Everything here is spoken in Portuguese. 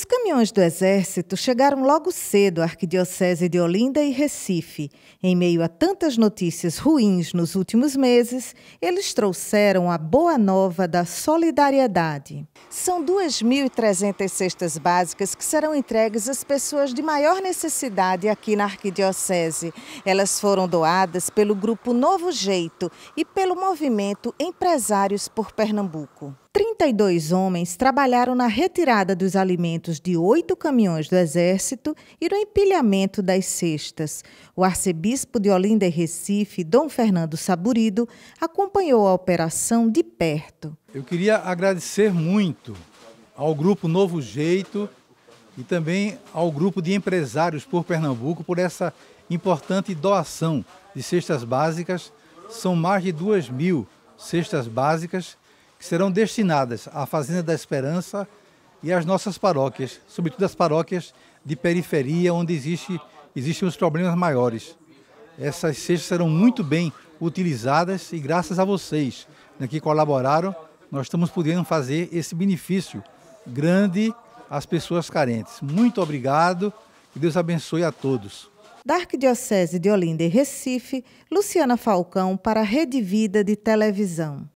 Os caminhões do Exército chegaram logo cedo à Arquidiocese de Olinda e Recife. Em meio a tantas notícias ruins nos últimos meses, eles trouxeram a boa nova da solidariedade. São 2.300 cestas básicas que serão entregues às pessoas de maior necessidade aqui na Arquidiocese. Elas foram doadas pelo grupo Novo Jeito e pelo movimento Empresários por Pernambuco. 32 homens trabalharam na retirada dos alimentos de oito caminhões do Exército e no empilhamento das cestas. O arcebispo de Olinda e Recife, Dom Fernando Saburido, acompanhou a operação de perto. Eu queria agradecer muito ao grupo Novo Jeito e também ao grupo de empresários por Pernambuco por essa importante doação de cestas básicas. São mais de 2 mil cestas básicas que serão destinadas à Fazenda da Esperança e as nossas paróquias, sobretudo as paróquias de periferia, onde existe, existem os problemas maiores. Essas cestas serão muito bem utilizadas e graças a vocês né, que colaboraram, nós estamos podendo fazer esse benefício grande às pessoas carentes. Muito obrigado, e Deus abençoe a todos. Da Arquidiocese de Olinda e Recife, Luciana Falcão para a Rede Vida de Televisão.